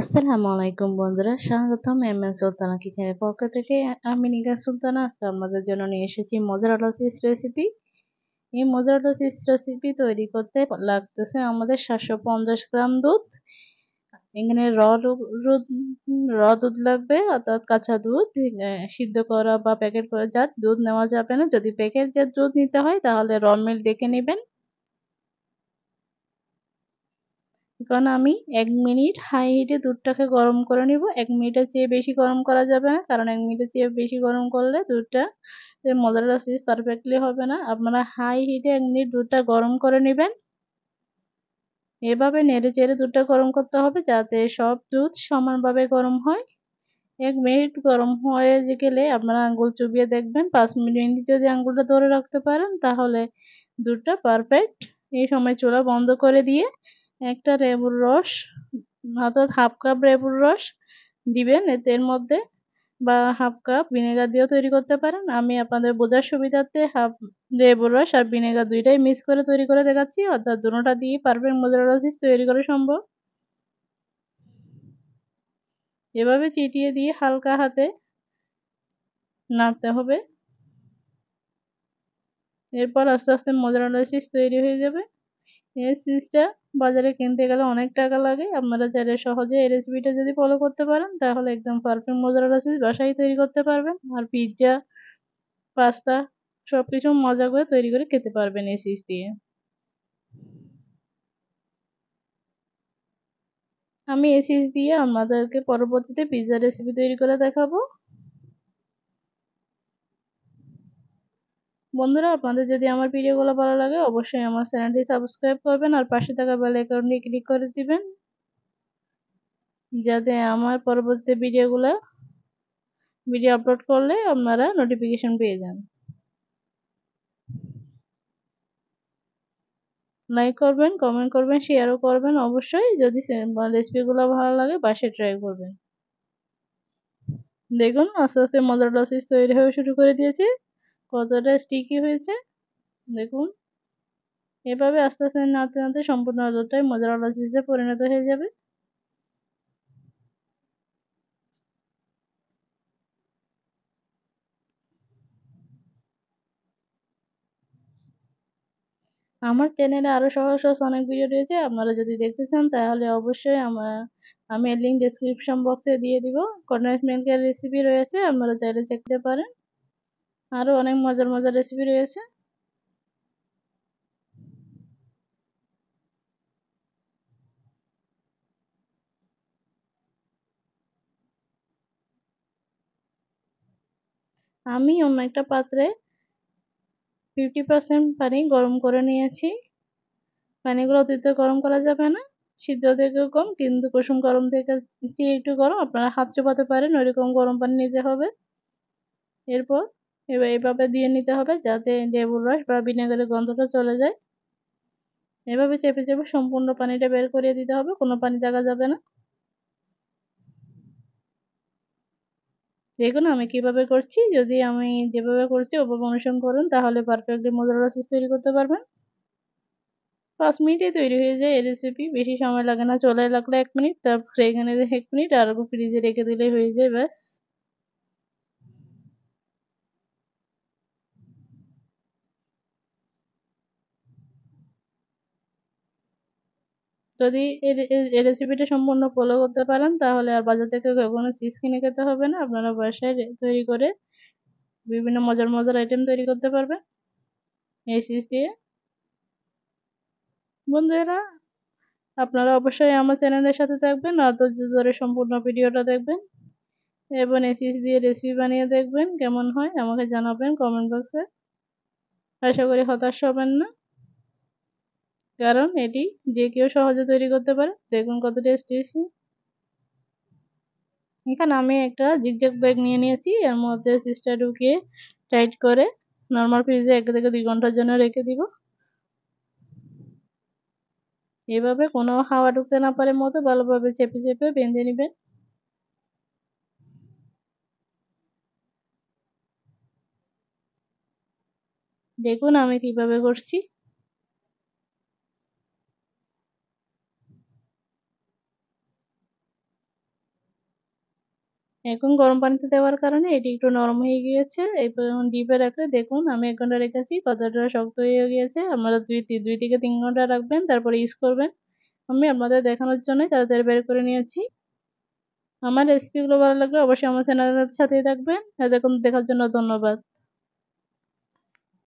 আসসালামু আলাইকুম বন্ধুরা স্বাগতম এম এস সুলতানা কিচেনের পক্ষ থেকে আমি নিগা সুলতানা আজকে আমাদের জন্য নিয়ে এসেছি মজারালা চিজ রেসিপি এই মজারালা চিজ রেসিপি তৈরি করতে লাগতেছে আমাদের সাতশো পঞ্চাশ গ্রাম দুধ এখানে র র দুধ লাগবে অর্থাৎ কাঁচা দুধ সিদ্ধ করা বা প্যাকেট করা যা দুধ নেওয়া যাবে না যদি প্যাকেট যা দুধ নিতে হয় তাহলে র মিল ডেকে নেবেন কারণ আমি এক মিনিট হাই হিটে দুধটাকে গরম করে নিব এক মিনিটের চেয়ে বেশি গরম করা যাবে না কারণ এক মিনিটের চেয়ে বেশি গরম করলে দুধটা মজাটা সিজ পারফেক্টলি হবে না আপনারা হাই হিটে এক মিনিট দুধটা গরম করে নেবেন এভাবে নেড়ে চেড়ে দুধটা গরম করতে হবে যাতে সব দুধ সমানভাবে গরম হয় এক মিনিট গরম হয়ে গেলে আপনারা আঙ্গুল চুবিয়ে দেখবেন পাঁচ মিনিট যদি আঙ্গুলটা ধরে রাখতে পারেন তাহলে দুধটা পারফেক্ট এই সময় চুলা বন্ধ করে দিয়ে একটা লেবুর রস অর্থাৎ হাফ কাপ লেবুর রস দিবেন এর মধ্যে বা হাফ কাপ ভিনেগার দিয়েও তৈরি করতে পারেন আমি আপনাদের বোঝার সুবিধার্থে হাফ লেবুর রস আর ভিনেগার দুইটাই মিক্স করে তৈরি করে দেখাচ্ছি অর্থাৎ দুটা দিয়ে পারফেক্ট মোজারেলা চিজ তৈরি করা সম্ভব এভাবে চিটিয়ে দিয়ে হালকা হাতে নাড়তে হবে এরপর আস্তে আস্তে মোজারেলা চিজ তৈরি হয়ে যাবে এই সিরিজটা বাজারে কিনতে গেলে অনেক টাকা লাগে আপনারা চাইলে সহজে এই রেসিপিটা যদি ফলো করতে পারেন তাহলে একদম পারফেক্ট মজার রেসিপি বাসায় তৈরি করতে পারবেন আর পিৎজা পাস্তা সব কিছু মজা করে তৈরি করে খেতে পারবেন এই সিরিজ দিয়ে আমি এই সিরিজ দিয়ে আমাদেরকে পরবর্তীতে পিৎজা রেসিপি তৈরি করে দেখাবো বন্ধুরা আপনাদের যদি আমার ভিডিওগুলো ভালো লাগে অবশ্যই আমার চ্যানেলটি সাবস্ক্রাইব করবেন আর পাশে থাকা বেল আইকনটি ক্লিক করে দিবেন যাতে আমার পরবর্তী ভিডিওগুলো ভিডিও আপলোড করলে আপনারা নোটিফিকেশন পেয়ে যান লাইক করবেন কমেন্ট করবেন শেয়ারও করবেন অবশ্যই যদি রেসিপিগুলো ভালো লাগে পাশে ট্রাই করবেন দেখুন আস্তে আস্তে মজার লসিস তৈরি হয়ে শুরু করে দিয়েছে কতটা স্টিকি হয়েছে দেখুন এভাবে আস্তে আস্তে নাড়তে নাড়তে সম্পূর্ণ আলুটাই মজার আলু চিজে পরিণত হয়ে যাবে আমার চ্যানেলে আরও সহজ সহজ অনেক ভিডিও রয়েছে আপনারা যদি দেখতে চান তাহলে অবশ্যই আমার আমি লিঙ্ক ডিসক্রিপশন বক্সে দিয়ে দিব কর্নার মিল্কের রেসিপি রয়েছে আপনারা চাইলে চেক করতে পারেন আরও অনেক মজার মজার রেসিপি রয়েছে আমি অন্য একটা পাত্রে ফিফটি পার্সেন্ট পানি গরম করে নিয়েছি পানিগুলো অতিরিক্ত গরম করা যাবে না সিদ্ধ থেকে কম কিন্তু কুসুম গরম থেকে চেয়ে একটু গরম আপনারা হাত চোপাতে পারেন ওইরকম গরম পানি নিতে হবে এরপর এবার এভাবে দিয়ে নিতে হবে যাতে লেবুর রস বা ভিনেগারের গন্ধটা চলে যায় এভাবে চেপে চেপে সম্পূর্ণ পানিটা বের করে দিতে হবে কোনো পানি দেখা যাবে না দেখুন আমি কিভাবে করছি যদি আমি যেভাবে করছি ওভাবে অনুসরণ করেন তাহলে পারফেক্টলি মজার রসেস তৈরি করতে পারবেন পাঁচ মিনিটে তৈরি হয়ে যায় এই রেসিপি বেশি সময় লাগে না চলে লাগলে এক মিনিট তারপরে এখানে এক মিনিট আর ফ্রিজে রেখে দিলে হয়ে যায় ব্যাস যদি এই রেসিপিটা সম্পূর্ণ ফলো করতে পারেন তাহলে আর বাজার থেকে কখনো চিজ কিনে খেতে হবে না আপনারা বাসায় তৈরি করে বিভিন্ন মজার মজার আইটেম তৈরি করতে পারবেন এই চিজ দিয়ে বন্ধুরা আপনারা অবশ্যই আমার চ্যানেলের সাথে থাকবেন আর ধৈর্য ধরে সম্পূর্ণ ভিডিওটা দেখবেন এবং এই চিজ দিয়ে রেসিপি বানিয়ে দেখবেন কেমন হয় আমাকে জানাবেন কমেন্ট বক্সে আশা করি হতাশ হবেন না কারণ এটি যে কেউ সহজে তৈরি করতে পারে দেখুন কত টেস্টি এখানে আমি একটা জিগজাগ ব্যাগ নিয়ে নিয়েছি এর মধ্যে সিস্টা ঢুকিয়ে টাইট করে নর্মাল ফ্রিজে এক থেকে দুই ঘন্টার জন্য রেখে দিব এভাবে কোনো হাওয়া ঢুকতে না পারে মতো ভালোভাবে চেপে চেপে বেঁধে নেবেন দেখুন আমি কিভাবে করছি এখন গরম পানিতে দেওয়ার কারণে এটি একটু নরম হয়ে গিয়েছে এবং ডিপে রাখলে দেখুন আমি এক ঘন্টা রেখেছি কতটা শক্ত হয়ে গিয়েছে আপনারা দুই দুই থেকে তিন ঘন্টা রাখবেন তারপরে ইউজ করবেন আমি আপনাদের দেখানোর জন্য তাড়াতাড়ি বের করে নিয়েছি আমার রেসিপিগুলো ভালো লাগলে অবশ্যই আমার চ্যানেলের সাথেই থাকবেন দেখুন দেখার জন্য ধন্যবাদ